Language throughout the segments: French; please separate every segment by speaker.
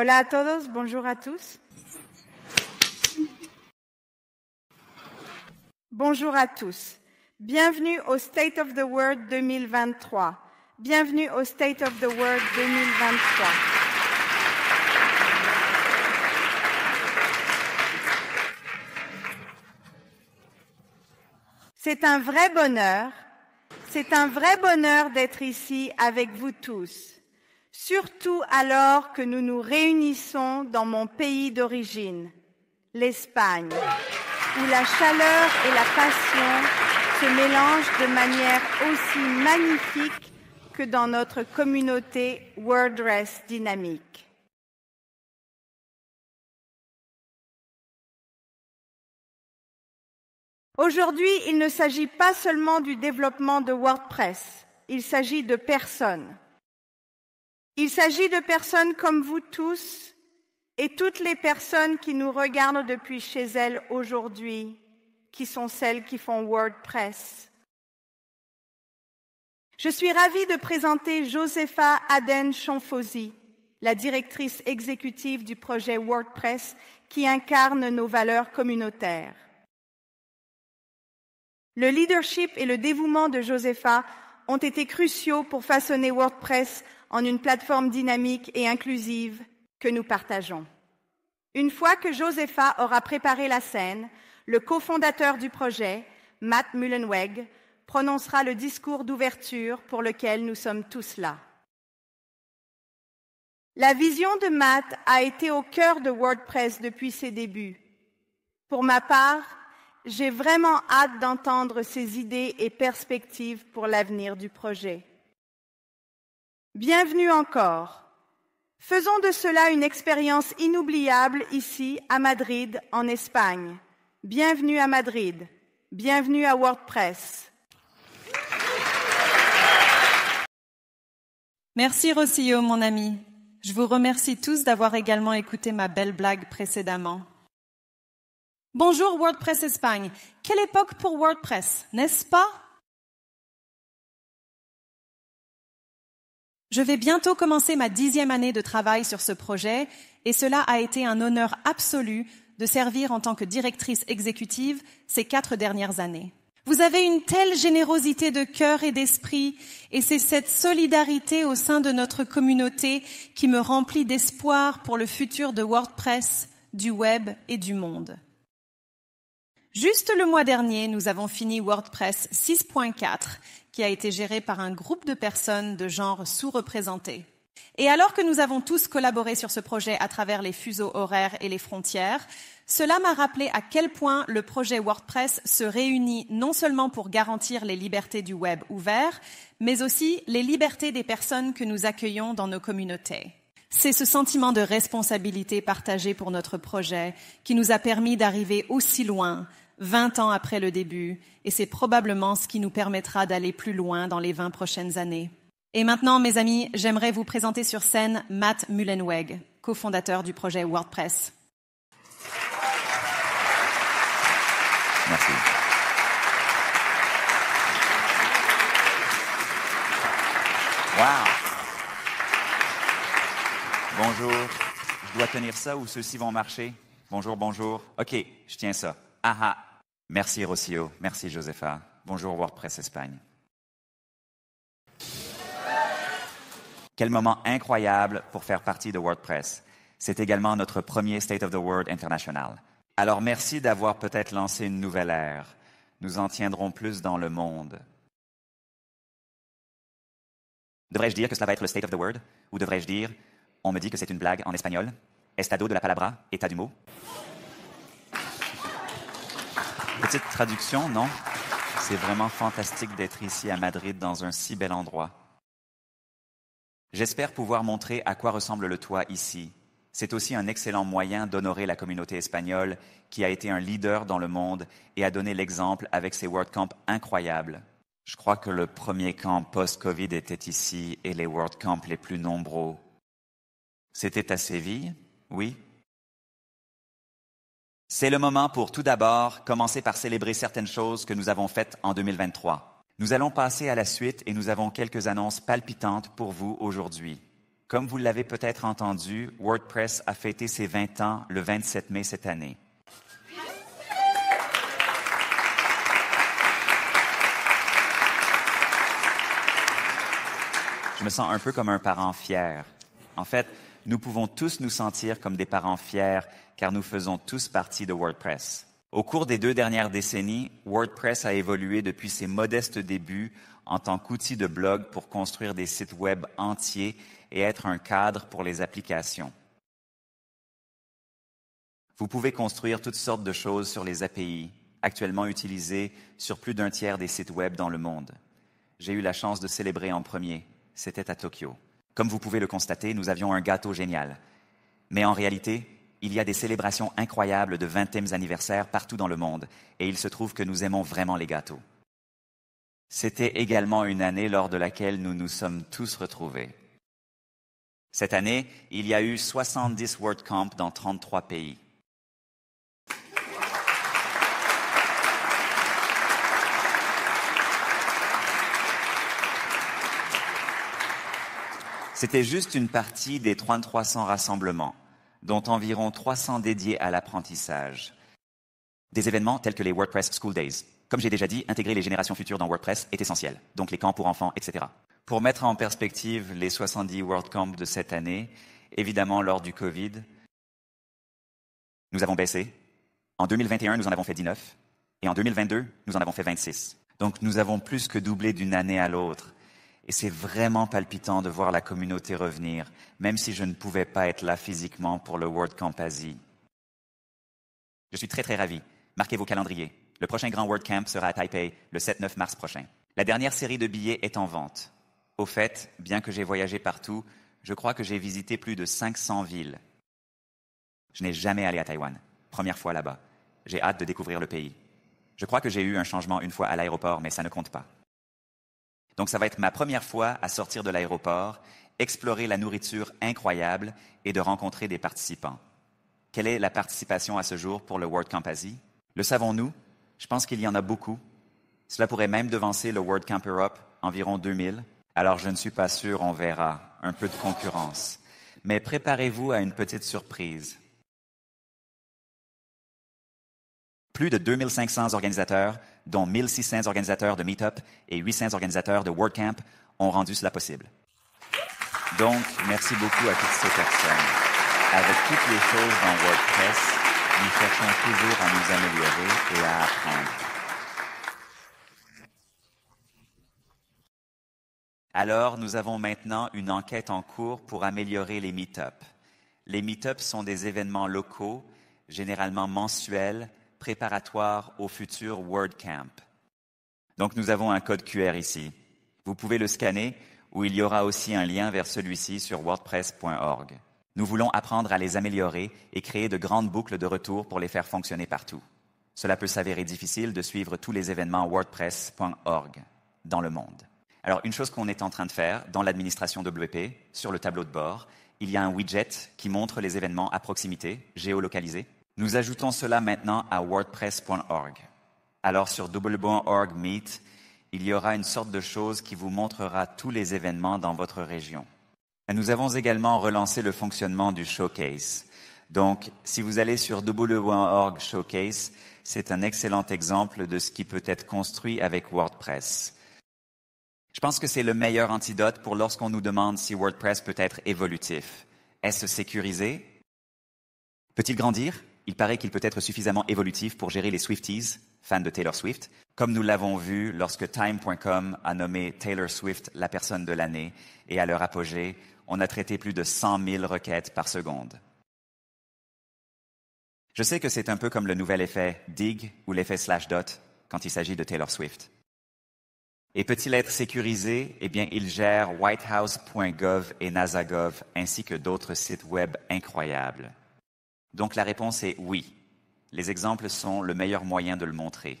Speaker 1: Hola a todos, bonjour à tous. Bonjour à tous. Bienvenue au State of the World 2023. Bienvenue au State of the World 2023. C'est un vrai bonheur, c'est un vrai bonheur d'être ici avec vous tous surtout alors que nous nous réunissons dans mon pays d'origine, l'Espagne, où la chaleur et la passion se mélangent de manière aussi magnifique que dans notre communauté WordPress dynamique. Aujourd'hui, il ne s'agit pas seulement du développement de WordPress, il s'agit de personnes il s'agit de personnes comme vous tous et toutes les personnes qui nous regardent depuis chez elles aujourd'hui, qui sont celles qui font WordPress. Je suis ravie de présenter Josepha Aden Chonfosi, la directrice exécutive du projet WordPress qui incarne nos valeurs communautaires. Le leadership et le dévouement de Josepha ont été cruciaux pour façonner WordPress en une plateforme dynamique et inclusive que nous partageons. Une fois que Josepha aura préparé la scène, le cofondateur du projet, Matt Mullenweg, prononcera le discours d'ouverture pour lequel nous sommes tous là. La vision de Matt a été au cœur de WordPress depuis ses débuts. Pour ma part, j'ai vraiment hâte d'entendre ses idées et perspectives pour l'avenir du projet. Bienvenue encore. Faisons de cela une expérience inoubliable ici, à Madrid, en Espagne. Bienvenue à Madrid. Bienvenue à WordPress. Merci Rossillo, mon ami. Je vous remercie tous
Speaker 2: d'avoir également écouté ma belle blague précédemment. Bonjour WordPress Espagne. Quelle époque pour WordPress, n'est-ce pas Je vais bientôt commencer ma dixième année de travail sur ce projet et cela a été un honneur absolu de servir en tant que directrice exécutive ces quatre dernières années. Vous avez une telle générosité de cœur et d'esprit, et c'est cette solidarité au sein de notre communauté qui me remplit d'espoir pour le futur de WordPress, du web et du monde. Juste le mois dernier, nous avons fini WordPress 6.4, qui a été géré par un groupe de personnes de genre sous-représenté. Et alors que nous avons tous collaboré sur ce projet à travers les fuseaux horaires et les frontières, cela m'a rappelé à quel point le projet WordPress se réunit non seulement pour garantir les libertés du web ouvert, mais aussi les libertés des personnes que nous accueillons dans nos communautés. C'est ce sentiment de responsabilité partagée pour notre projet qui nous a permis d'arriver aussi loin 20 ans après le début, et c'est probablement ce qui nous permettra d'aller plus loin dans les 20 prochaines années. Et maintenant, mes amis, j'aimerais vous présenter sur scène Matt Mullenweg, cofondateur du projet WordPress. Merci.
Speaker 3: Wow. Bonjour. Je dois tenir ça ou ceux-ci vont marcher? Bonjour, bonjour. OK, je tiens ça. Aha, ah. Merci Rocio, merci Josefa. Bonjour WordPress Espagne. Quel moment incroyable pour faire partie de WordPress. C'est également notre premier State of the World international. Alors merci d'avoir peut-être lancé une nouvelle ère. Nous en tiendrons plus dans le monde. Devrais-je dire que cela va être le State of the World Ou devrais-je dire, on me dit que c'est une blague en espagnol Estado de la palabra, état du mot Petite traduction, non? C'est vraiment fantastique d'être ici à Madrid dans un si bel endroit. J'espère pouvoir montrer à quoi ressemble le toit ici. C'est aussi un excellent moyen d'honorer la communauté espagnole qui a été un leader dans le monde et a donné l'exemple avec ses World Camps incroyables. Je crois que le premier camp post-Covid était ici et les World Camps les plus nombreux. C'était à Séville, oui, c'est le moment pour tout d'abord commencer par célébrer certaines choses que nous avons faites en 2023. Nous allons passer à la suite et nous avons quelques annonces palpitantes pour vous aujourd'hui. Comme vous l'avez peut-être entendu, WordPress a fêté ses 20 ans le 27 mai cette année. Je me sens un peu comme un parent fier. En fait, nous pouvons tous nous sentir comme des parents fiers car nous faisons tous partie de WordPress. Au cours des deux dernières décennies, WordPress a évolué depuis ses modestes débuts en tant qu'outil de blog pour construire des sites web entiers et être un cadre pour les applications. Vous pouvez construire toutes sortes de choses sur les API, actuellement utilisées sur plus d'un tiers des sites web dans le monde. J'ai eu la chance de célébrer en premier. C'était à Tokyo. Comme vous pouvez le constater, nous avions un gâteau génial. Mais en réalité, il y a des célébrations incroyables de 20e anniversaire partout dans le monde, et il se trouve que nous aimons vraiment les gâteaux. C'était également une année lors de laquelle nous nous sommes tous retrouvés. Cette année, il y a eu 70 WordCamp dans 33 pays. C'était juste une partie des 3300 rassemblements, dont environ 300 dédiés à l'apprentissage. Des événements tels que les WordPress School Days. Comme j'ai déjà dit, intégrer les générations futures dans WordPress est essentiel, donc les camps pour enfants, etc. Pour mettre en perspective les 70 Camp de cette année, évidemment lors du Covid, nous avons baissé. En 2021, nous en avons fait 19. Et en 2022, nous en avons fait 26. Donc nous avons plus que doublé d'une année à l'autre. Et c'est vraiment palpitant de voir la communauté revenir, même si je ne pouvais pas être là physiquement pour le World Camp Asie. Je suis très très ravi. Marquez vos calendriers. Le prochain grand World Camp sera à Taipei le 7-9 mars prochain. La dernière série de billets est en vente. Au fait, bien que j'ai voyagé partout, je crois que j'ai visité plus de 500 villes. Je n'ai jamais allé à Taïwan. Première fois là-bas. J'ai hâte de découvrir le pays. Je crois que j'ai eu un changement une fois à l'aéroport, mais ça ne compte pas. Donc, ça va être ma première fois à sortir de l'aéroport, explorer la nourriture incroyable et de rencontrer des participants. Quelle est la participation à ce jour pour le World Camp Asie? Le savons-nous? Je pense qu'il y en a beaucoup. Cela pourrait même devancer le World Camp Europe, environ 2000. Alors, je ne suis pas sûr, on verra. Un peu de concurrence. Mais préparez-vous à une petite surprise. Plus de 2500 organisateurs dont 1600 organisateurs de Meetup et 800 organisateurs de WordCamp ont rendu cela possible. Donc, merci beaucoup à toutes ces personnes. Avec toutes les choses dans WordPress, nous cherchons toujours à nous améliorer et à apprendre. Alors, nous avons maintenant une enquête en cours pour améliorer les Meetup. Les Meetup sont des événements locaux, généralement mensuels, préparatoire au futur WordCamp. Donc nous avons un code QR ici. Vous pouvez le scanner ou il y aura aussi un lien vers celui-ci sur wordpress.org. Nous voulons apprendre à les améliorer et créer de grandes boucles de retour pour les faire fonctionner partout. Cela peut s'avérer difficile de suivre tous les événements wordpress.org dans le monde. Alors une chose qu'on est en train de faire dans l'administration WP, sur le tableau de bord, il y a un widget qui montre les événements à proximité, géolocalisés. Nous ajoutons cela maintenant à wordpress.org. Alors sur w.org Meet, il y aura une sorte de chose qui vous montrera tous les événements dans votre région. nous avons également relancé le fonctionnement du showcase. Donc, si vous allez sur w.org showcase, c'est un excellent exemple de ce qui peut être construit avec WordPress. Je pense que c'est le meilleur antidote pour lorsqu'on nous demande si WordPress peut être évolutif. Est-ce sécurisé? Peut-il grandir? il paraît qu'il peut être suffisamment évolutif pour gérer les Swifties, fans de Taylor Swift, comme nous l'avons vu lorsque Time.com a nommé Taylor Swift la personne de l'année, et à leur apogée, on a traité plus de 100 000 requêtes par seconde. Je sais que c'est un peu comme le nouvel effet dig ou l'effet slash dot quand il s'agit de Taylor Swift. Et peut-il être sécurisé Eh bien, il gère whitehouse.gov et nasa.gov ainsi que d'autres sites web incroyables. Donc la réponse est oui. Les exemples sont le meilleur moyen de le montrer.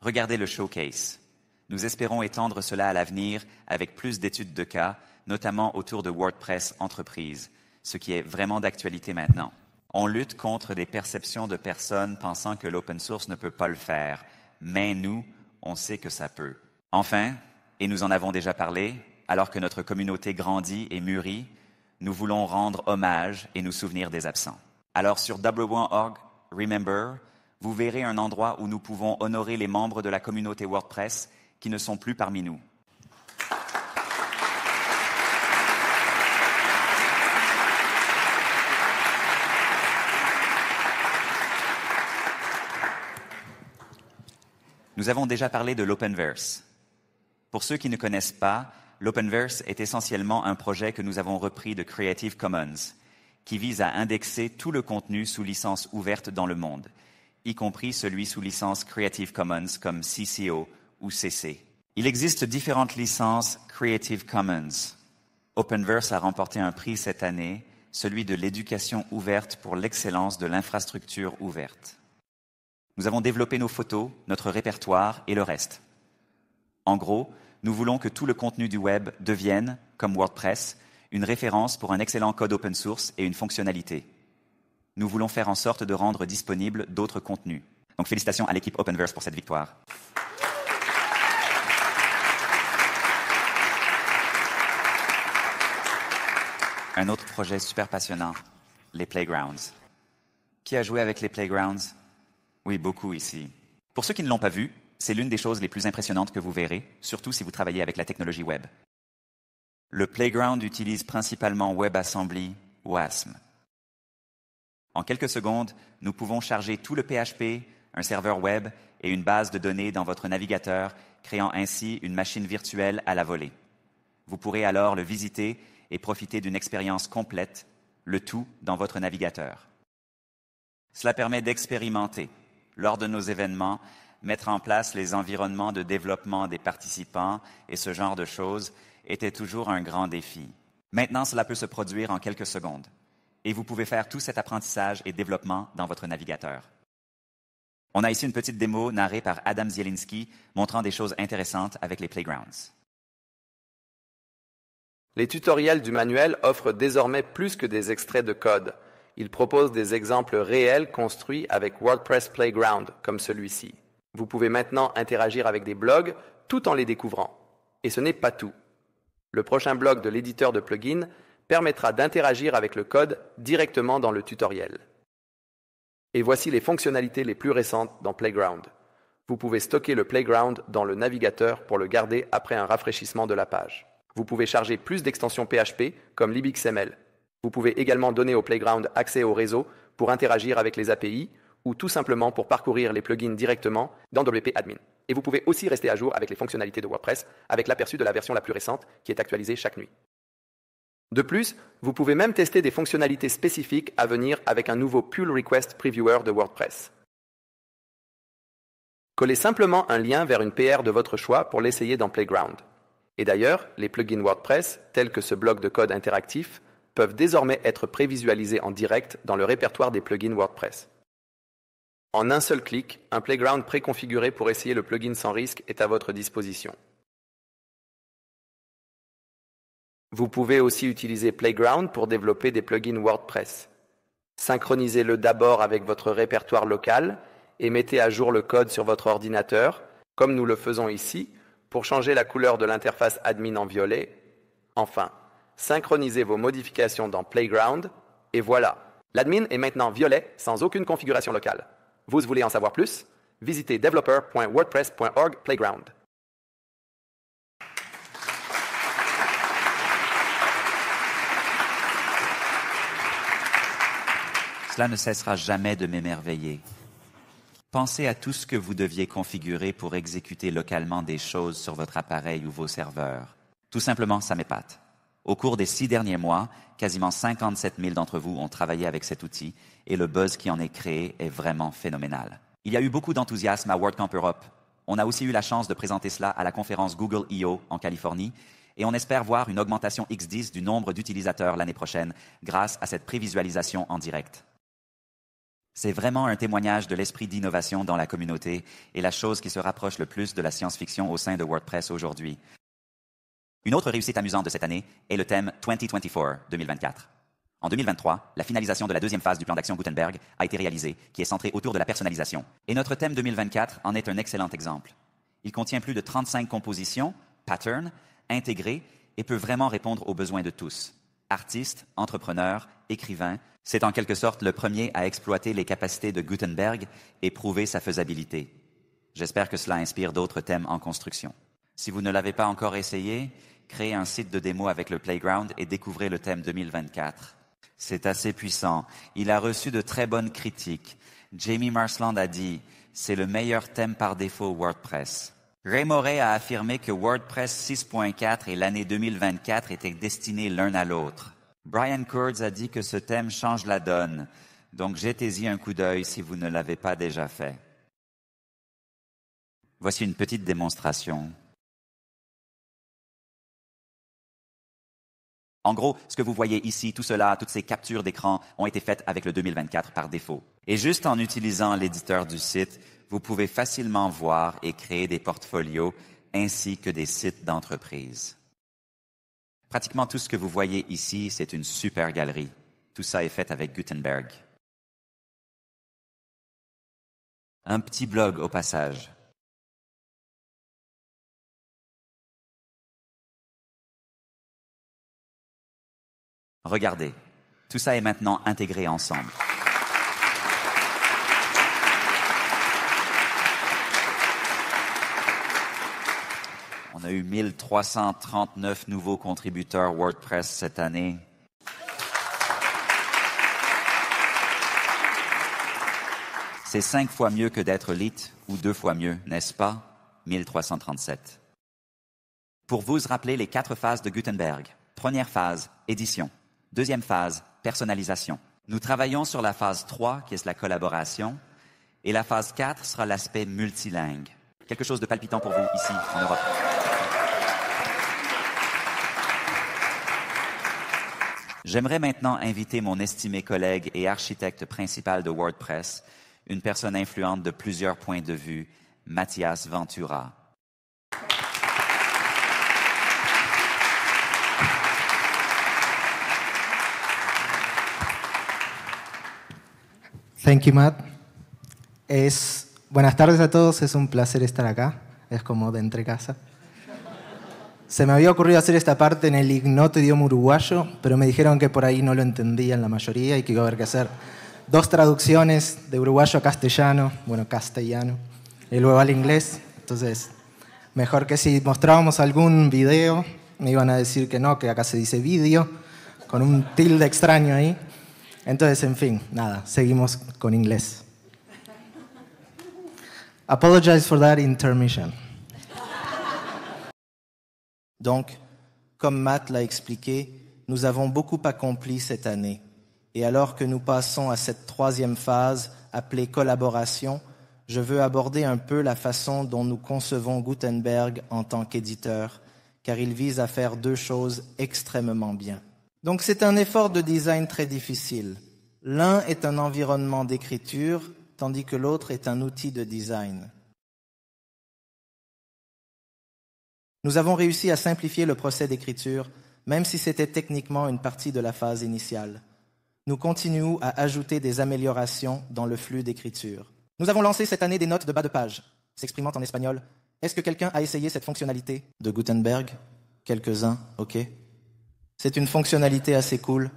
Speaker 3: Regardez le showcase. Nous espérons étendre cela à l'avenir avec plus d'études de cas, notamment autour de WordPress entreprise, ce qui est vraiment d'actualité maintenant. On lutte contre des perceptions de personnes pensant que l'open source ne peut pas le faire, mais nous, on sait que ça peut. Enfin, et nous en avons déjà parlé, alors que notre communauté grandit et mûrit, nous voulons rendre hommage et nous souvenir des absents. Alors sur w.org, remember, vous verrez un endroit où nous pouvons honorer les membres de la communauté WordPress qui ne sont plus parmi nous. Nous avons déjà parlé de l'Openverse. Pour ceux qui ne connaissent pas, l'Openverse est essentiellement un projet que nous avons repris de Creative Commons qui vise à indexer tout le contenu sous licence ouverte dans le monde, y compris celui sous licence Creative Commons comme CCO ou CC. Il existe différentes licences Creative Commons. Openverse a remporté un prix cette année, celui de l'éducation ouverte pour l'excellence de l'infrastructure ouverte. Nous avons développé nos photos, notre répertoire et le reste. En gros, nous voulons que tout le contenu du web devienne, comme WordPress, une référence pour un excellent code open source et une fonctionnalité. Nous voulons faire en sorte de rendre disponible d'autres contenus. Donc félicitations à l'équipe Openverse pour cette victoire. Un autre projet super passionnant, les Playgrounds. Qui a joué avec les Playgrounds Oui, beaucoup ici. Pour ceux qui ne l'ont pas vu, c'est l'une des choses les plus impressionnantes que vous verrez, surtout si vous travaillez avec la technologie web. Le Playground utilise principalement WebAssembly ou ASM. En quelques secondes, nous pouvons charger tout le PHP, un serveur web et une base de données dans votre navigateur, créant ainsi une machine virtuelle à la volée. Vous pourrez alors le visiter et profiter d'une expérience complète, le tout dans votre navigateur. Cela permet d'expérimenter, lors de nos événements, mettre en place les environnements de développement des participants et ce genre de choses, était toujours un grand défi. Maintenant, cela peut se produire en quelques secondes, et vous pouvez faire tout cet apprentissage et développement dans votre navigateur. On a ici une petite démo narrée par Adam Zielinski montrant des choses intéressantes avec les playgrounds.
Speaker 4: Les tutoriels du manuel offrent désormais plus que des extraits de code. Ils proposent des exemples réels construits avec WordPress Playground, comme celui-ci. Vous pouvez maintenant interagir avec des blogs tout en les découvrant. Et ce n'est pas tout. Le prochain blog de l'éditeur de plugins permettra d'interagir avec le code directement dans le tutoriel. Et voici les fonctionnalités les plus récentes dans Playground. Vous pouvez stocker le Playground dans le navigateur pour le garder après un rafraîchissement de la page. Vous pouvez charger plus d'extensions PHP comme libxml. Vous pouvez également donner au Playground accès au réseau pour interagir avec les API ou tout simplement pour parcourir les plugins directement dans WP Admin. Et vous pouvez aussi rester à jour avec les fonctionnalités de WordPress avec l'aperçu de la version la plus récente qui est actualisée chaque nuit. De plus, vous pouvez même tester des fonctionnalités spécifiques à venir avec un nouveau Pull Request Previewer de WordPress. Collez simplement un lien vers une PR de votre choix pour l'essayer dans Playground. Et d'ailleurs, les plugins WordPress, tels que ce bloc de code interactif, peuvent désormais être prévisualisés en direct dans le répertoire des plugins WordPress. En un seul clic, un playground préconfiguré pour essayer le plugin sans risque est à votre disposition. Vous pouvez aussi utiliser Playground pour développer des plugins WordPress. Synchronisez-le d'abord avec votre répertoire local et mettez à jour le code sur votre ordinateur, comme nous le faisons ici, pour changer la couleur de l'interface admin en violet. Enfin, synchronisez vos modifications dans Playground et voilà, l'admin est maintenant violet sans aucune configuration locale. Vous voulez en savoir plus? Visitez developer.wordpress.org playground.
Speaker 3: Cela ne cessera jamais de m'émerveiller. Pensez à tout ce que vous deviez configurer pour exécuter localement des choses sur votre appareil ou vos serveurs. Tout simplement, ça m'épate. Au cours des six derniers mois, quasiment 57 000 d'entre vous ont travaillé avec cet outil et le buzz qui en est créé est vraiment phénoménal. Il y a eu beaucoup d'enthousiasme à WordCamp Europe. On a aussi eu la chance de présenter cela à la conférence Google I.O. en Californie et on espère voir une augmentation X10 du nombre d'utilisateurs l'année prochaine grâce à cette prévisualisation en direct. C'est vraiment un témoignage de l'esprit d'innovation dans la communauté et la chose qui se rapproche le plus de la science-fiction au sein de WordPress aujourd'hui. Une autre réussite amusante de cette année est le thème 2024, 2024. En 2023, la finalisation de la deuxième phase du plan d'action Gutenberg a été réalisée, qui est centrée autour de la personnalisation. Et notre thème 2024 en est un excellent exemple. Il contient plus de 35 compositions, patterns, intégrées et peut vraiment répondre aux besoins de tous. Artistes, entrepreneurs, écrivains, c'est en quelque sorte le premier à exploiter les capacités de Gutenberg et prouver sa faisabilité. J'espère que cela inspire d'autres thèmes en construction. Si vous ne l'avez pas encore essayé, créez un site de démo avec le Playground et découvrez le thème 2024. C'est assez puissant. Il a reçu de très bonnes critiques. Jamie Marsland a dit, c'est le meilleur thème par défaut WordPress. Ray Moray a affirmé que WordPress 6.4 et l'année 2024 étaient destinés l'un à l'autre. Brian Kurtz a dit que ce thème change la donne, donc jetez-y un coup d'œil si vous ne l'avez pas déjà fait. Voici une petite démonstration. En gros, ce que vous voyez ici, tout cela, toutes ces captures d'écran ont été faites avec le 2024 par défaut. Et juste en utilisant l'éditeur du site, vous pouvez facilement voir et créer des portfolios ainsi que des sites d'entreprise. Pratiquement tout ce que vous voyez ici, c'est une super galerie. Tout ça est fait avec Gutenberg. Un petit blog au
Speaker 1: passage.
Speaker 3: Regardez, tout ça est maintenant intégré ensemble. On a eu 1339 nouveaux contributeurs WordPress cette année. C'est cinq fois mieux que d'être lit ou deux fois mieux, n'est-ce pas 1337. Pour vous rappeler les quatre phases de Gutenberg. Première phase, édition. Deuxième phase, personnalisation. Nous travaillons sur la phase 3, qui est la collaboration, et la phase 4 sera l'aspect multilingue. Quelque chose de palpitant pour vous ici, en Europe. J'aimerais maintenant inviter mon estimé collègue et architecte principal de WordPress, une personne influente de plusieurs points de vue, Mathias Ventura.
Speaker 5: Thank you, Matt. Es, buenas tardes a todos, es un placer estar acá, es como de entre casa. Se me había ocurrido hacer esta parte en el ignoto idioma uruguayo, pero me dijeron que por ahí no lo entendían la mayoría y que iba a haber que hacer dos traducciones de uruguayo a castellano, bueno, castellano, y luego al inglés. Entonces, mejor que si mostrábamos algún video, me iban a decir que no, que acá se dice vídeo, con un tilde extraño ahí. en intermission. Donc, comme Matt l'a expliqué, nous avons beaucoup accompli cette année. Et alors que nous passons à cette troisième phase, appelée collaboration, je veux aborder un peu la façon dont nous concevons Gutenberg en tant qu'éditeur, car il vise à faire deux choses extrêmement bien. Donc c'est un effort de design très difficile. L'un est un environnement d'écriture, tandis que l'autre est un outil de design. Nous avons réussi à simplifier le procès d'écriture, même si c'était techniquement une partie de la phase initiale. Nous continuons à ajouter des améliorations dans le flux d'écriture. Nous avons lancé cette année des notes de bas de page, s'exprimant en espagnol. Est-ce que quelqu'un a essayé cette fonctionnalité de Gutenberg Quelques-uns, ok. C'est une fonctionnalité assez cool.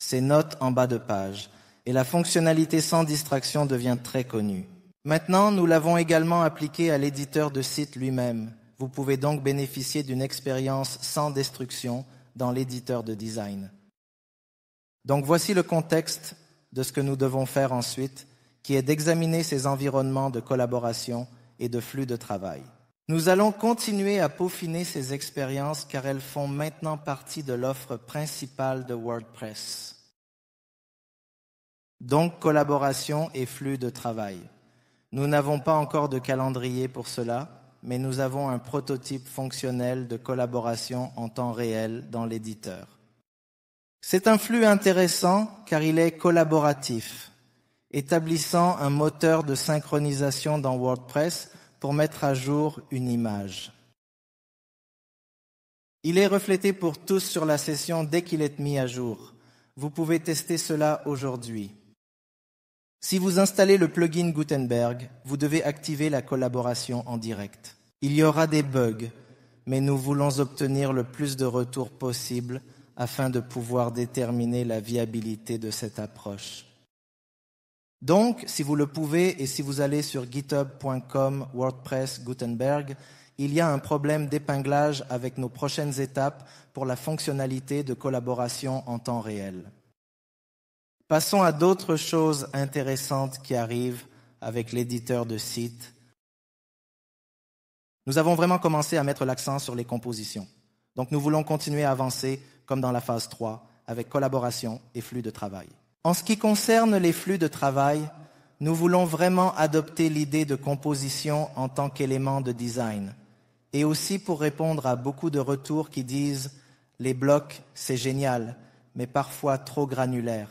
Speaker 5: C'est notes en bas de page. Et la fonctionnalité sans distraction devient très connue. Maintenant, nous l'avons également appliquée à l'éditeur de site lui-même. Vous pouvez donc bénéficier d'une expérience sans destruction dans l'éditeur de design. Donc voici le contexte de ce que nous devons faire ensuite, qui est d'examiner ces environnements de collaboration et de flux de travail. Nous allons continuer à peaufiner ces expériences car elles font maintenant partie de l'offre principale de WordPress. Donc collaboration et flux de travail. Nous n'avons pas encore de calendrier pour cela, mais nous avons un prototype fonctionnel de collaboration en temps réel dans l'éditeur. C'est un flux intéressant car il est collaboratif, établissant un moteur de synchronisation dans WordPress pour mettre à jour une image. Il est reflété pour tous sur la session dès qu'il est mis à jour. Vous pouvez tester cela aujourd'hui. Si vous installez le plugin Gutenberg, vous devez activer la collaboration en direct. Il y aura des bugs, mais nous voulons obtenir le plus de retours possible afin de pouvoir déterminer la viabilité de cette approche. Donc, si vous le pouvez et si vous allez sur github.com, WordPress, Gutenberg, il y a un problème d'épinglage avec nos prochaines étapes pour la fonctionnalité de collaboration en temps réel. Passons à d'autres choses intéressantes qui arrivent avec l'éditeur de site. Nous avons vraiment commencé à mettre l'accent sur les compositions. Donc nous voulons continuer à avancer comme dans la phase 3 avec collaboration et flux de travail. En ce qui concerne les flux de travail, nous voulons vraiment adopter l'idée de composition en tant qu'élément de design, et aussi pour répondre à beaucoup de retours qui disent les blocs, c'est génial, mais parfois trop granulaire.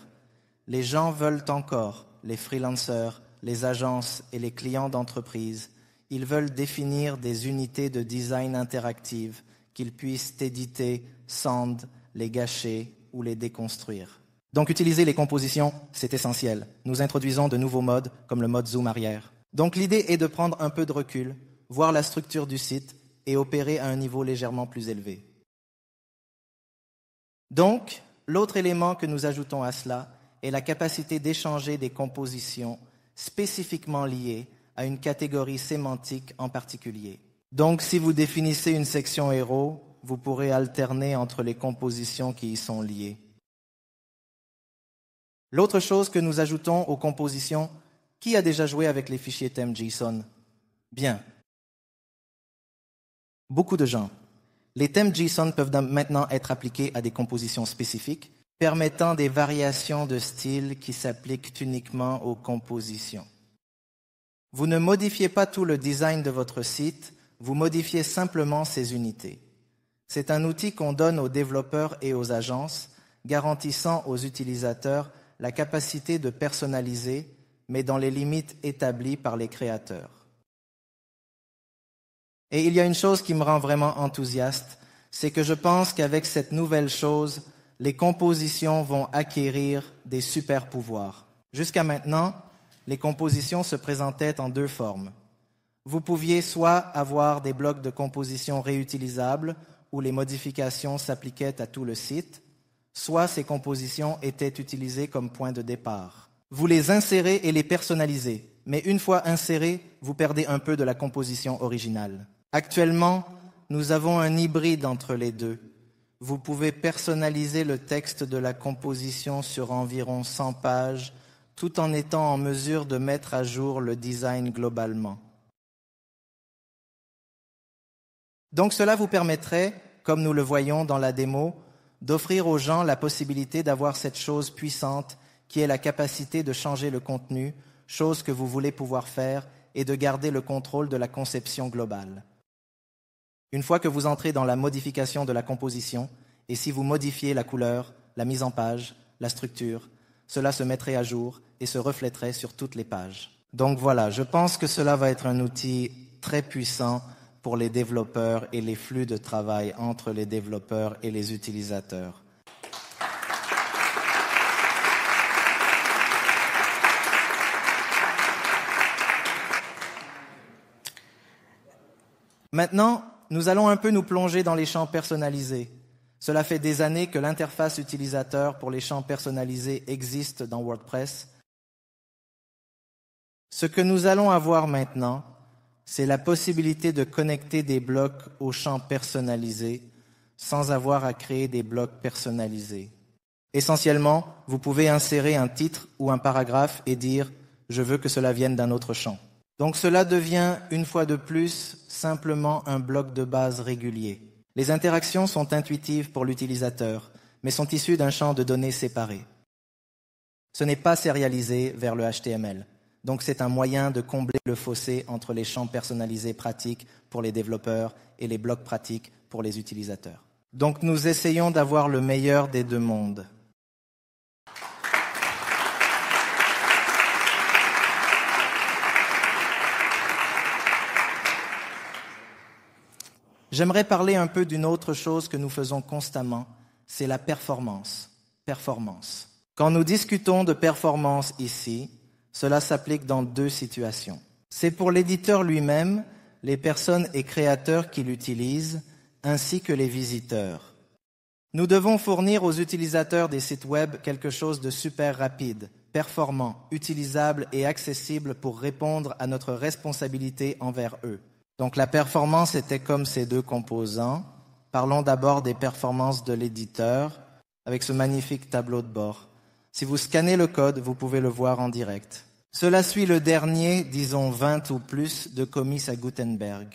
Speaker 5: Les gens veulent encore, les freelancers, les agences et les clients d'entreprise, ils veulent définir des unités de design interactives qu'ils puissent éditer, sand, les gâcher ou les déconstruire. Donc utiliser les compositions, c'est essentiel. Nous introduisons de nouveaux modes, comme le mode zoom arrière. Donc l'idée est de prendre un peu de recul, voir la structure du site et opérer à un niveau légèrement plus élevé. Donc, l'autre élément que nous ajoutons à cela est la capacité d'échanger des compositions spécifiquement liées à une catégorie sémantique en particulier. Donc, si vous définissez une section héros, vous pourrez alterner entre les compositions qui y sont liées. L'autre chose que nous ajoutons aux compositions, qui a déjà joué avec les fichiers thème JSON Bien. Beaucoup de gens. Les thèmes JSON peuvent maintenant être appliqués à des compositions spécifiques, permettant des variations de style qui s'appliquent uniquement aux compositions. Vous ne modifiez pas tout le design de votre site, vous modifiez simplement ses unités. C'est un outil qu'on donne aux développeurs et aux agences, garantissant aux utilisateurs la capacité de personnaliser, mais dans les limites établies par les créateurs. Et il y a une chose qui me rend vraiment enthousiaste, c'est que je pense qu'avec cette nouvelle chose, les compositions vont acquérir des super pouvoirs. Jusqu'à maintenant, les compositions se présentaient en deux formes. Vous pouviez soit avoir des blocs de composition réutilisables où les modifications s'appliquaient à tout le site, soit ces compositions étaient utilisées comme point de départ. Vous les insérez et les personnalisez, mais une fois insérées, vous perdez un peu de la composition originale. Actuellement, nous avons un hybride entre les deux. Vous pouvez personnaliser le texte de la composition sur environ 100 pages, tout en étant en mesure de mettre à jour le design globalement. Donc cela vous permettrait, comme nous le voyons dans la démo, d'offrir aux gens la possibilité d'avoir cette chose puissante qui est la capacité de changer le contenu, chose que vous voulez pouvoir faire, et de garder le contrôle de la conception globale. Une fois que vous entrez dans la modification de la composition, et si vous modifiez la couleur, la mise en page, la structure, cela se mettrait à jour et se reflèterait sur toutes les pages. Donc voilà, je pense que cela va être un outil très puissant pour les développeurs et les flux de travail entre les développeurs et les utilisateurs. Maintenant, nous allons un peu nous plonger dans les champs personnalisés. Cela fait des années que l'interface utilisateur pour les champs personnalisés existe dans WordPress. Ce que nous allons avoir maintenant, c'est la possibilité de connecter des blocs au champs personnalisés sans avoir à créer des blocs personnalisés. Essentiellement, vous pouvez insérer un titre ou un paragraphe et dire ⁇ Je veux que cela vienne d'un autre champ ⁇ Donc cela devient, une fois de plus, simplement un bloc de base régulier. Les interactions sont intuitives pour l'utilisateur, mais sont issues d'un champ de données séparé. Ce n'est pas sérialisé vers le HTML. Donc c'est un moyen de combler le fossé entre les champs personnalisés pratiques pour les développeurs et les blocs pratiques pour les utilisateurs. Donc nous essayons d'avoir le meilleur des deux mondes. J'aimerais parler un peu d'une autre chose que nous faisons constamment, c'est la performance. Performance. Quand nous discutons de performance ici, cela s'applique dans deux situations. C'est pour l'éditeur lui-même, les personnes et créateurs qui l'utilisent, ainsi que les visiteurs. Nous devons fournir aux utilisateurs des sites Web quelque chose de super rapide, performant, utilisable et accessible pour répondre à notre responsabilité envers eux. Donc la performance était comme ces deux composants. Parlons d'abord des performances de l'éditeur avec ce magnifique tableau de bord. Si vous scannez le code, vous pouvez le voir en direct. Cela suit le dernier, disons 20 ou plus, de commis à Gutenberg.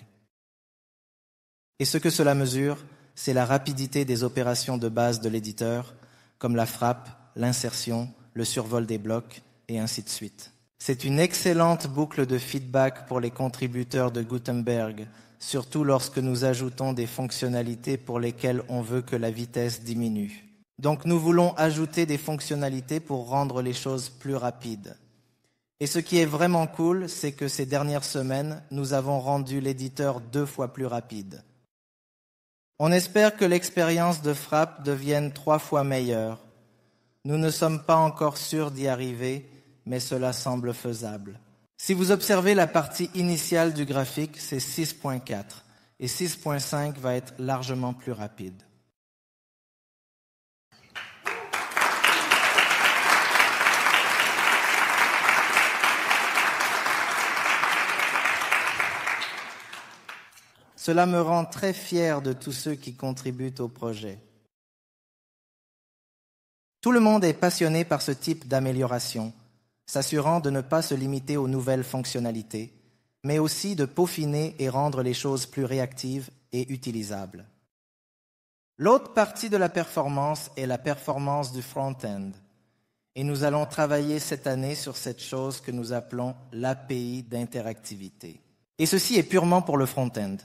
Speaker 5: Et ce que cela mesure, c'est la rapidité des opérations de base de l'éditeur, comme la frappe, l'insertion, le survol des blocs, et ainsi de suite. C'est une excellente boucle de feedback pour les contributeurs de Gutenberg, surtout lorsque nous ajoutons des fonctionnalités pour lesquelles on veut que la vitesse diminue. Donc nous voulons ajouter des fonctionnalités pour rendre les choses plus rapides. Et ce qui est vraiment cool, c'est que ces dernières semaines, nous avons rendu l'éditeur deux fois plus rapide. On espère que l'expérience de frappe devienne trois fois meilleure. Nous ne sommes pas encore sûrs d'y arriver, mais cela semble faisable. Si vous observez la partie initiale du graphique, c'est 6.4 et 6.5 va être largement plus rapide. Cela me rend très fier de tous ceux qui contribuent au projet. Tout le monde est passionné par ce type d'amélioration, s'assurant de ne pas se limiter aux nouvelles fonctionnalités, mais aussi de peaufiner et rendre les choses plus réactives et utilisables. L'autre partie de la performance est la performance du front-end. Et nous allons travailler cette année sur cette chose que nous appelons l'API d'interactivité. Et ceci est purement pour le front-end.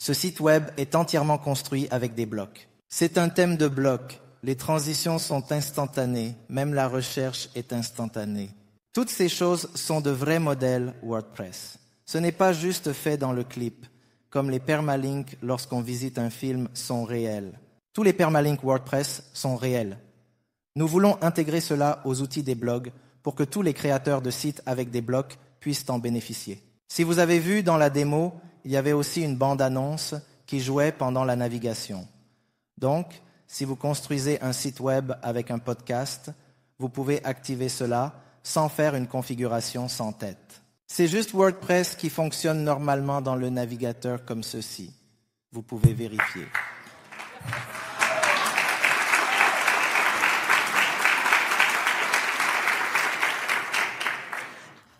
Speaker 5: Ce site web est entièrement construit avec des blocs. C'est un thème de blocs. Les transitions sont instantanées, même la recherche est instantanée. Toutes ces choses sont de vrais modèles WordPress. Ce n'est pas juste fait dans le clip, comme les permalinks lorsqu'on visite un film sont réels. Tous les permalinks WordPress sont réels. Nous voulons intégrer cela aux outils des blogs pour que tous les créateurs de sites avec des blocs puissent en bénéficier. Si vous avez vu dans la démo, il y avait aussi une bande-annonce qui jouait pendant la navigation. Donc, si vous construisez un site web avec un podcast, vous pouvez activer cela sans faire une configuration sans tête. C'est juste WordPress qui fonctionne normalement dans le navigateur comme ceci. Vous pouvez vérifier.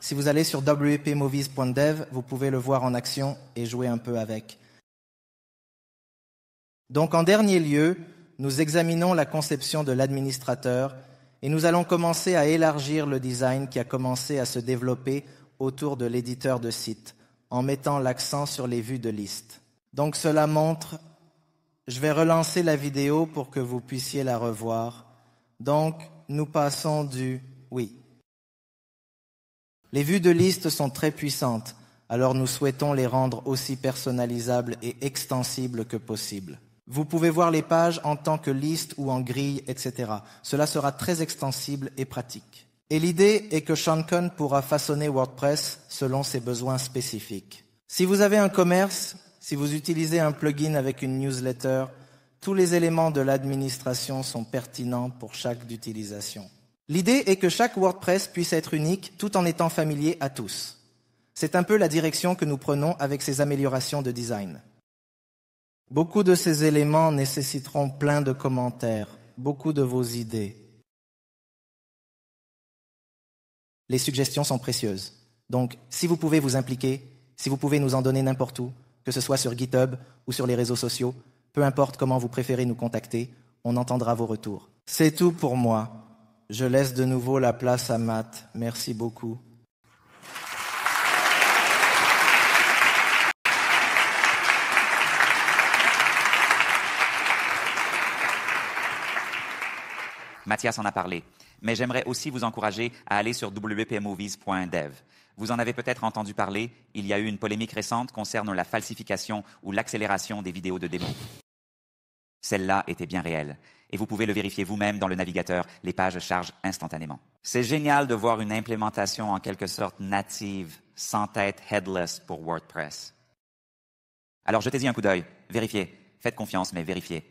Speaker 5: Si vous allez sur wpmovies.dev, vous pouvez le voir en action et jouer un peu avec. Donc en dernier lieu, nous examinons la conception de l'administrateur et nous allons commencer à élargir le design qui a commencé à se développer autour de l'éditeur de site en mettant l'accent sur les vues de liste. Donc cela montre, je vais relancer la vidéo pour que vous puissiez la revoir. Donc nous passons du, oui, les vues de liste sont très puissantes, alors nous souhaitons les rendre aussi personnalisables et extensibles que possible. Vous pouvez voir les pages en tant que liste ou en grille, etc. Cela sera très extensible et pratique. Et l'idée est que Shankun pourra façonner WordPress selon ses besoins spécifiques. Si vous avez un commerce, si vous utilisez un plugin avec une newsletter, tous les éléments de l'administration sont pertinents pour chaque utilisation. L'idée est que chaque WordPress puisse être unique tout en étant familier à tous. C'est un peu la direction que nous prenons avec ces améliorations de design. Beaucoup de ces éléments nécessiteront plein de commentaires, beaucoup de vos idées. Les suggestions sont précieuses. Donc, si vous pouvez vous impliquer, si vous pouvez nous en donner n'importe où, que ce soit sur GitHub ou sur les réseaux sociaux, peu importe comment vous préférez nous contacter, on entendra vos retours. C'est tout pour moi. Je laisse de nouveau la place à Matt. Merci beaucoup.
Speaker 3: Mathias en a parlé, mais j'aimerais aussi vous encourager à aller sur wpmovies.dev. Vous en avez peut-être entendu parler, il y a eu une polémique récente concernant la falsification ou l'accélération des vidéos de démo. Celle-là était bien réelle et vous pouvez le vérifier vous-même dans le navigateur, les pages chargent instantanément. C'est génial de voir une implémentation en quelque sorte native, sans tête, headless pour WordPress. Alors jetez-y un coup d'œil, vérifiez, faites confiance, mais vérifiez.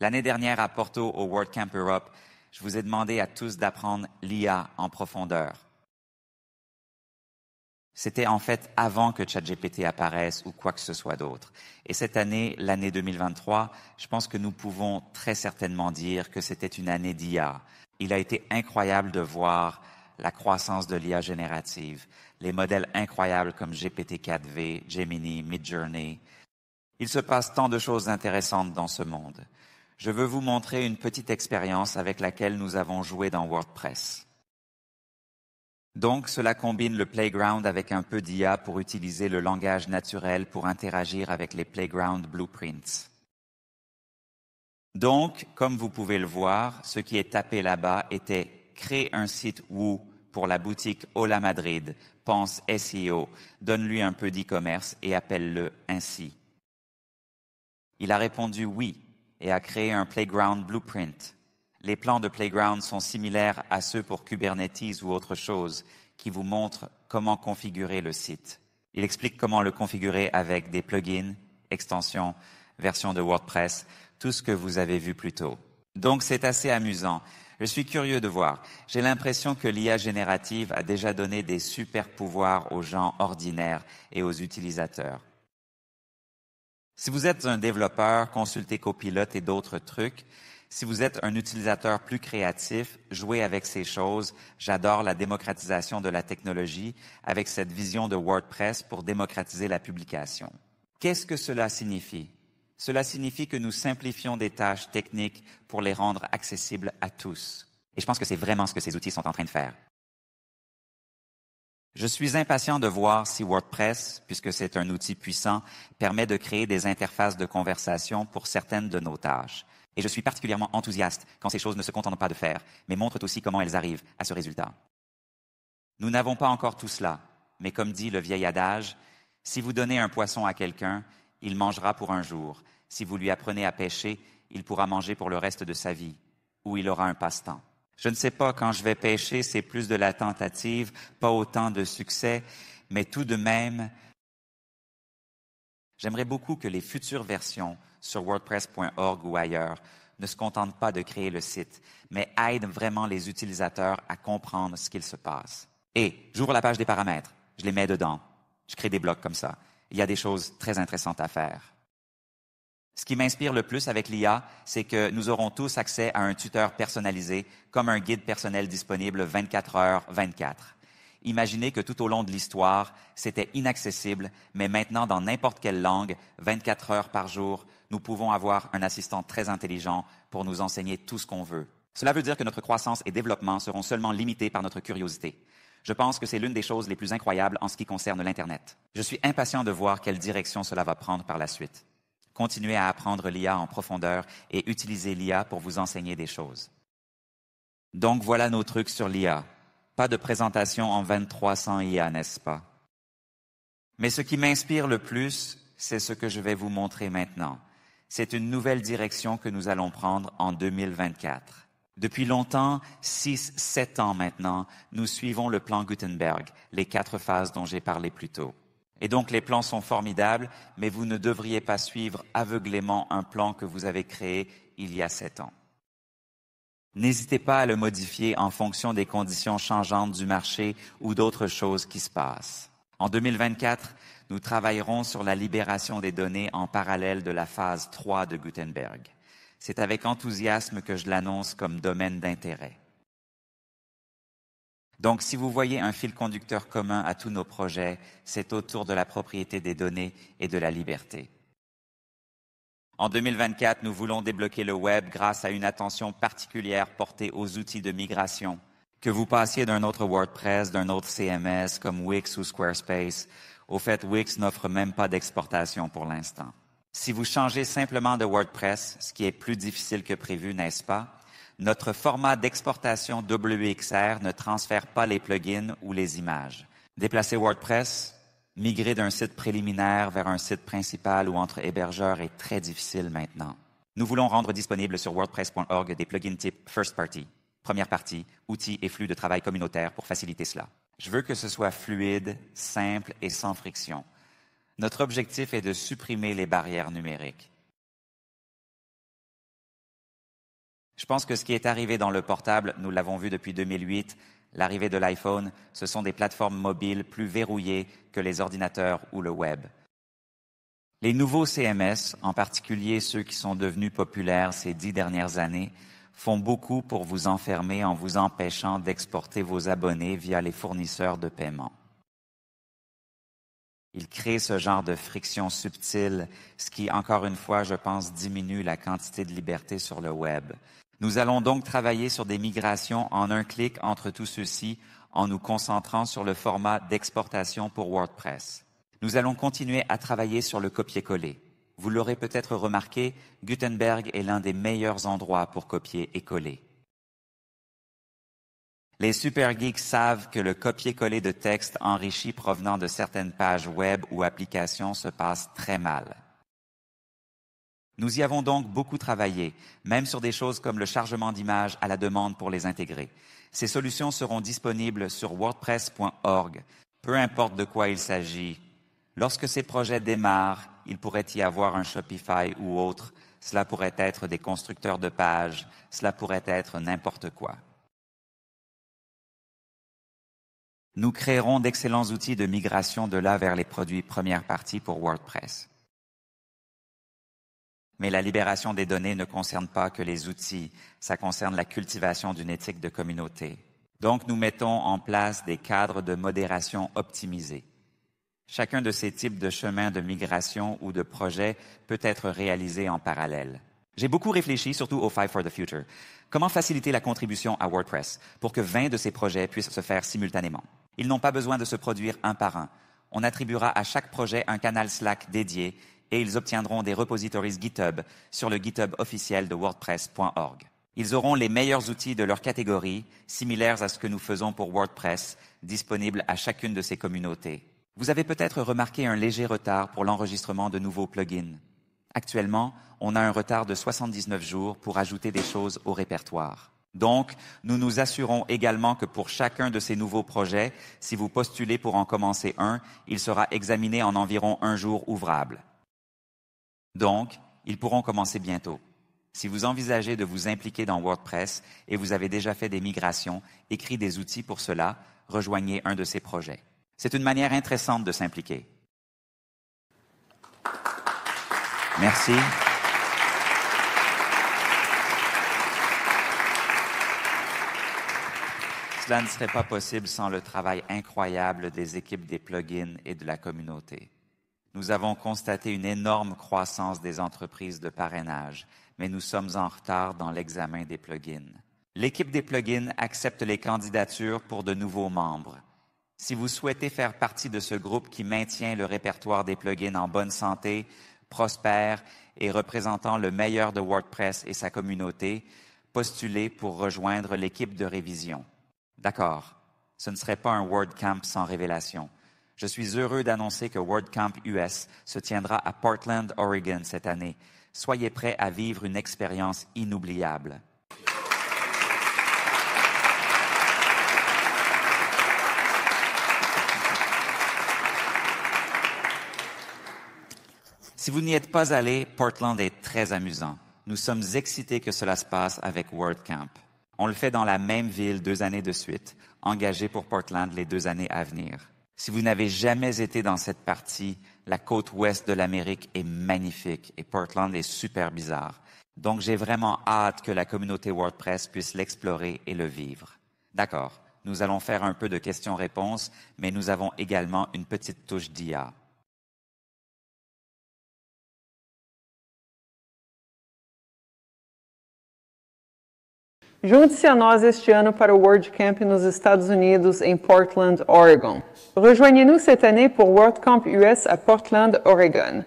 Speaker 3: L'année dernière à Porto au WordCamp Europe, je vous ai demandé à tous d'apprendre l'IA en profondeur. C'était en fait avant que ChatGPT apparaisse ou quoi que ce soit d'autre. Et cette année, l'année 2023, je pense que nous pouvons très certainement dire que c'était une année d'IA. Il a été incroyable de voir la croissance de l'IA générative, les modèles incroyables comme GPT-4V, Gemini, Midjourney. Il se passe tant de choses intéressantes dans ce monde. Je veux vous montrer une petite expérience avec laquelle nous avons joué dans WordPress. Donc cela combine le playground avec un peu d'IA pour utiliser le langage naturel pour interagir avec les playground blueprints. Donc, comme vous pouvez le voir, ce qui est tapé là-bas était crée un site Woo pour la boutique Hola Madrid, pense SEO, donne-lui un peu d'e-commerce et appelle-le ainsi. Il a répondu oui et a créé un playground blueprint les plans de Playground sont similaires à ceux pour Kubernetes ou autre chose, qui vous montrent comment configurer le site. Il explique comment le configurer avec des plugins, extensions, versions de WordPress, tout ce que vous avez vu plus tôt. Donc c'est assez amusant. Je suis curieux de voir. J'ai l'impression que l'IA générative a déjà donné des super pouvoirs aux gens ordinaires et aux utilisateurs. Si vous êtes un développeur, consultez Copilot et d'autres trucs, si vous êtes un utilisateur plus créatif, jouez avec ces choses. J'adore la démocratisation de la technologie avec cette vision de WordPress pour démocratiser la publication. Qu'est-ce que cela signifie? Cela signifie que nous simplifions des tâches techniques pour les rendre accessibles à tous. Et je pense que c'est vraiment ce que ces outils sont en train de faire. Je suis impatient de voir si WordPress, puisque c'est un outil puissant, permet de créer des interfaces de conversation pour certaines de nos tâches. Et je suis particulièrement enthousiaste quand ces choses ne se contentent pas de faire, mais montrent aussi comment elles arrivent à ce résultat. Nous n'avons pas encore tout cela, mais comme dit le vieil adage, si vous donnez un poisson à quelqu'un, il mangera pour un jour. Si vous lui apprenez à pêcher, il pourra manger pour le reste de sa vie, ou il aura un passe-temps. Je ne sais pas quand je vais pêcher, c'est plus de la tentative, pas autant de succès, mais tout de même, j'aimerais beaucoup que les futures versions sur wordpress.org ou ailleurs ne se contente pas de créer le site, mais aide vraiment les utilisateurs à comprendre ce qu'il se passe. Et j'ouvre la page des paramètres, je les mets dedans, je crée des blocs comme ça. Il y a des choses très intéressantes à faire. Ce qui m'inspire le plus avec l'IA, c'est que nous aurons tous accès à un tuteur personnalisé, comme un guide personnel disponible 24 heures 24. Imaginez que tout au long de l'histoire, c'était inaccessible, mais maintenant, dans n'importe quelle langue, 24 heures par jour, nous pouvons avoir un assistant très intelligent pour nous enseigner tout ce qu'on veut. Cela veut dire que notre croissance et développement seront seulement limités par notre curiosité. Je pense que c'est l'une des choses les plus incroyables en ce qui concerne l'Internet. Je suis impatient de voir quelle direction cela va prendre par la suite. Continuez à apprendre l'IA en profondeur et utilisez l'IA pour vous enseigner des choses. Donc voilà nos trucs sur l'IA. Pas de présentation en 2300 IA, n'est-ce pas? Mais ce qui m'inspire le plus, c'est ce que je vais vous montrer maintenant c'est une nouvelle direction que nous allons prendre en 2024. Depuis longtemps, six, sept ans maintenant, nous suivons le plan Gutenberg, les quatre phases dont j'ai parlé plus tôt. Et donc les plans sont formidables, mais vous ne devriez pas suivre aveuglément un plan que vous avez créé il y a sept ans. N'hésitez pas à le modifier en fonction des conditions changeantes du marché ou d'autres choses qui se passent. En 2024, nous travaillerons sur la libération des données en parallèle de la phase 3 de Gutenberg. C'est avec enthousiasme que je l'annonce comme domaine d'intérêt. Donc, si vous voyez un fil conducteur commun à tous nos projets, c'est autour de la propriété des données et de la liberté. En 2024, nous voulons débloquer le Web grâce à une attention particulière portée aux outils de migration. Que vous passiez d'un autre WordPress, d'un autre CMS comme Wix ou Squarespace, au fait, Wix n'offre même pas d'exportation pour l'instant. Si vous changez simplement de WordPress, ce qui est plus difficile que prévu, n'est-ce pas, notre format d'exportation WXR ne transfère pas les plugins ou les images. Déplacer WordPress, migrer d'un site préliminaire vers un site principal ou entre hébergeurs est très difficile maintenant. Nous voulons rendre disponible sur wordpress.org des plugins type First Party, Première Partie, Outils et flux de travail communautaire pour faciliter cela. Je veux que ce soit fluide, simple et sans friction. Notre objectif est de supprimer les barrières numériques. Je pense que ce qui est arrivé dans le portable, nous l'avons vu depuis 2008, l'arrivée de l'iPhone, ce sont des plateformes mobiles plus verrouillées que les ordinateurs ou le web. Les nouveaux CMS, en particulier ceux qui sont devenus populaires ces dix dernières années, font beaucoup pour vous enfermer en vous empêchant d'exporter vos abonnés via les fournisseurs de paiement. Ils créent ce genre de friction subtile, ce qui, encore une fois, je pense, diminue la quantité de liberté sur le Web. Nous allons donc travailler sur des migrations en un clic entre tout ceci en nous concentrant sur le format d'exportation pour WordPress. Nous allons continuer à travailler sur le copier-coller. Vous l'aurez peut-être remarqué, Gutenberg est l'un des meilleurs endroits pour copier et coller. Les super geeks savent que le copier-coller de textes enrichis provenant de certaines pages web ou applications se passe très mal. Nous y avons donc beaucoup travaillé, même sur des choses comme le chargement d'images à la demande pour les intégrer. Ces solutions seront disponibles sur wordpress.org, peu importe de quoi il s'agit. Lorsque ces projets démarrent, il pourrait y avoir un Shopify ou autre, cela pourrait être des constructeurs de pages, cela pourrait être n'importe quoi. Nous créerons d'excellents outils de migration de là vers les produits première partie pour WordPress. Mais la libération des données ne concerne pas que les outils, ça concerne la cultivation d'une éthique de communauté. Donc nous mettons en place des cadres de modération optimisés. Chacun de ces types de chemins de migration ou de projets peut être réalisé en parallèle. J'ai beaucoup réfléchi, surtout au Five for the Future. Comment faciliter la contribution à WordPress pour que 20 de ces projets puissent se faire simultanément? Ils n'ont pas besoin de se produire un par un. On attribuera à chaque projet un canal Slack dédié et ils obtiendront des repositories GitHub sur le GitHub officiel de WordPress.org. Ils auront les meilleurs outils de leur catégorie, similaires à ce que nous faisons pour WordPress, disponibles à chacune de ces communautés. Vous avez peut-être remarqué un léger retard pour l'enregistrement de nouveaux plugins. Actuellement, on a un retard de 79 jours pour ajouter des choses au répertoire. Donc, nous nous assurons également que pour chacun de ces nouveaux projets, si vous postulez pour en commencer un, il sera examiné en environ un jour ouvrable. Donc, ils pourront commencer bientôt. Si vous envisagez de vous impliquer dans WordPress et vous avez déjà fait des migrations, écrit des outils pour cela, rejoignez un de ces projets. C'est une manière intéressante de s'impliquer. Merci. Cela ne serait pas possible sans le travail incroyable des équipes des plugins et de la communauté. Nous avons constaté une énorme croissance des entreprises de parrainage, mais nous sommes en retard dans l'examen des plugins. L'équipe des plugins accepte les candidatures pour de nouveaux membres. Si vous souhaitez faire partie de ce groupe qui maintient le répertoire des plugins en bonne santé, prospère et représentant le meilleur de WordPress et sa communauté, postulez pour rejoindre l'équipe de révision. D'accord, ce ne serait pas un WordCamp sans révélation. Je suis heureux d'annoncer que WordCamp US se tiendra à Portland, Oregon cette année. Soyez prêts à vivre une expérience inoubliable. Si vous n'y êtes pas allé, Portland est très amusant. Nous sommes excités que cela se passe avec WordCamp. On le fait dans la même ville deux années de suite, engagé pour Portland les deux années à venir. Si vous n'avez jamais été dans cette partie, la côte ouest de l'Amérique est magnifique et Portland est super bizarre. Donc j'ai vraiment hâte que la communauté WordPress puisse l'explorer et le vivre. D'accord, nous allons faire un peu de questions-réponses, mais nous avons également une petite touche d'IA.
Speaker 1: Junte-se a nós este ano para
Speaker 2: o WordCamp nos Estados Unidos, em Portland, Oregon. Rejoignez-nous cette année pour WordCamp US à Portland, Oregon.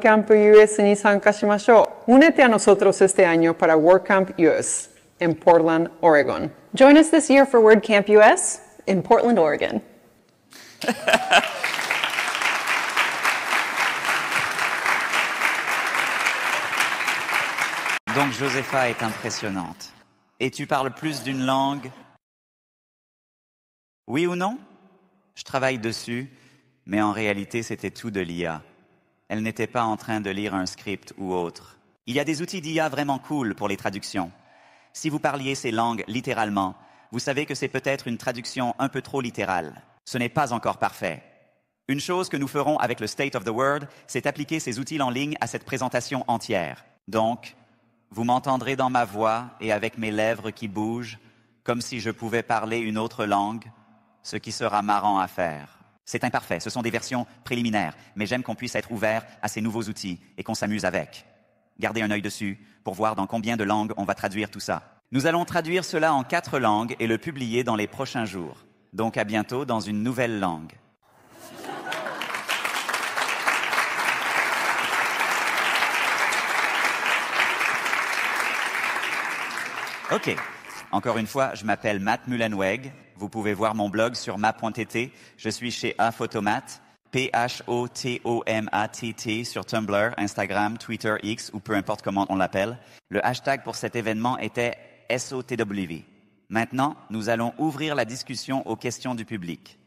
Speaker 2: Camp US に参加しましょう。Únete a nosotros este año para WordCamp US em Portland, Oregon. Join us this year for WordCamp US in Portland, Oregon.
Speaker 3: Donc Josepha est impressionnante. Et tu parles plus d'une langue Oui ou non Je travaille dessus, mais en réalité c'était tout de l'IA. Elle n'était pas en train de lire un script ou autre. Il y a des outils d'IA vraiment cool pour les traductions. Si vous parliez ces langues littéralement, vous savez que c'est peut-être une traduction un peu trop littérale. Ce n'est pas encore parfait. Une chose que nous ferons avec le State of the world c'est appliquer ces outils en ligne à cette présentation entière. Donc, vous m'entendrez dans ma voix et avec mes lèvres qui bougent, comme si je pouvais parler une autre langue, ce qui sera marrant à faire. C'est imparfait, ce sont des versions préliminaires, mais j'aime qu'on puisse être ouvert à ces nouveaux outils et qu'on s'amuse avec. Gardez un œil dessus pour voir dans combien de langues on va traduire tout ça. Nous allons traduire cela en quatre langues et le publier dans les prochains jours. Donc à bientôt dans une nouvelle langue. OK. Encore une fois, je m'appelle Matt Mullenweg. Vous pouvez voir mon blog sur ma.tt. Je suis chez Aphotomat, P-H-O-T-O-M-A-T-T, sur Tumblr, Instagram, Twitter, X ou peu importe comment on l'appelle. Le hashtag pour cet événement était SOTW. Maintenant, nous allons ouvrir la discussion aux questions du public.